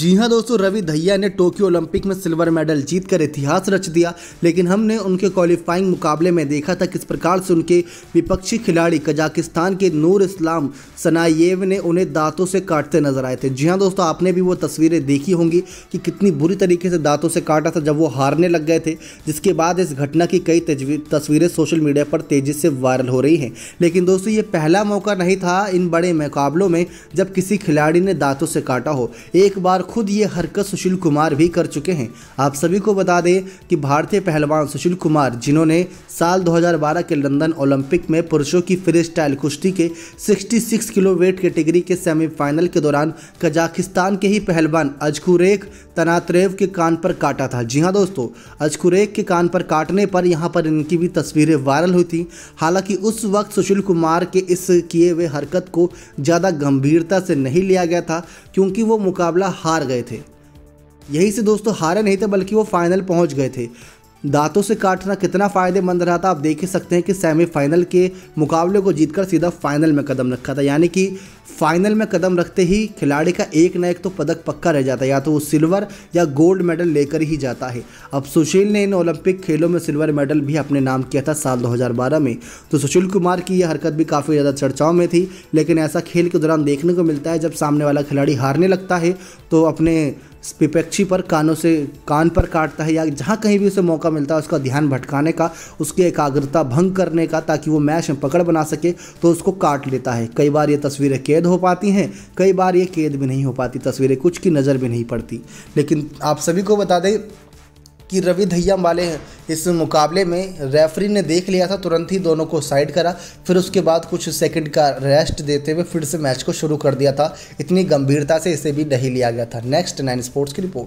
जी हाँ दोस्तों रवि दहिया ने टोक्यो ओलंपिक में सिल्वर मेडल जीतकर इतिहास रच दिया लेकिन हमने उनके क्वालिफाइंग मुकाबले में देखा था किस प्रकार से उनके विपक्षी खिलाड़ी कजाकिस्तान के नूर इस्लाम सनाएव ने उन्हें दांतों से काटते नजर आए थे जी हाँ दोस्तों आपने भी वो तस्वीरें देखी होंगी कि कितनी बुरी तरीके से दांतों से काटा था जब वो हारने लग गए थे जिसके बाद इस घटना की कई तस्वीरें सोशल मीडिया पर तेज़ी से वायरल हो रही हैं लेकिन दोस्तों ये पहला मौका नहीं था इन बड़े मुकाबलों में जब किसी खिलाड़ी ने दांतों से काटा हो एक बार बार खुद ये हरकत सुशील कुमार भी कर चुके हैं आप सभी को बता दें कि भारतीय पहलवान सुशील कुमार जिन्होंने साल 2012 के लंदन ओलंपिक में पुरुषों की फ्री स्टाइल कुश्ती के 66 किलो वेट कैटेगरी के, के सेमीफाइनल के दौरान कजाकिस्तान के ही पहलवान अजकुरेख तनातरेव के कान पर काटा था जी हाँ दोस्तों अजकुरेख के कान पर काटने पर यहाँ पर इनकी भी तस्वीरें वायरल हुई थी हालांकि उस वक्त सुशील कुमार के इस किए हुए हरकत को ज़्यादा गंभीरता से नहीं लिया गया था क्योंकि वो मुकाबला हार गए थे यहीं से दोस्तों हारे नहीं थे बल्कि वो फाइनल पहुंच गए थे दांतों से काटना कितना फ़ायदेमंद रहा था आप देख ही सकते हैं कि सेमीफाइनल के मुकाबले को जीतकर सीधा फाइनल में कदम रखा था यानी कि फाइनल में कदम रखते ही खिलाड़ी का एक ना एक तो पदक पक्का रह जाता है या तो वो सिल्वर या गोल्ड मेडल लेकर ही जाता है अब सुशील ने इन ओलंपिक खेलों में सिल्वर मेडल भी अपने नाम किया था साल 2012 में तो सुशील कुमार की यह हरकत भी काफ़ी ज़्यादा चर्चाओं में थी लेकिन ऐसा खेल के दौरान देखने को मिलता है जब सामने वाला खिलाड़ी हारने लगता है तो अपने विपक्षी पर कानों से कान पर काटता है या जहाँ कहीं भी उसे मौका मिलता है उसका ध्यान भटकाने का उसकी एकाग्रता भंग करने का ताकि वो मैच में पकड़ बना सके तो उसको काट लेता है कई बार ये तस्वीरें कैद हो पाती हैं कई बार ये कैद भी नहीं हो पाती तस्वीरें कुछ की नज़र भी नहीं पड़ती लेकिन आप सभी को बता दें कि रवि धैया वाले इस मुकाबले में रेफरी ने देख लिया था तुरंत ही दोनों को साइड करा फिर उसके बाद कुछ सेकंड का रेस्ट देते हुए फिर से मैच को शुरू कर दिया था इतनी गंभीरता से इसे भी नहीं लिया गया था नेक्स्ट नाइन स्पोर्ट्स की रिपोर्ट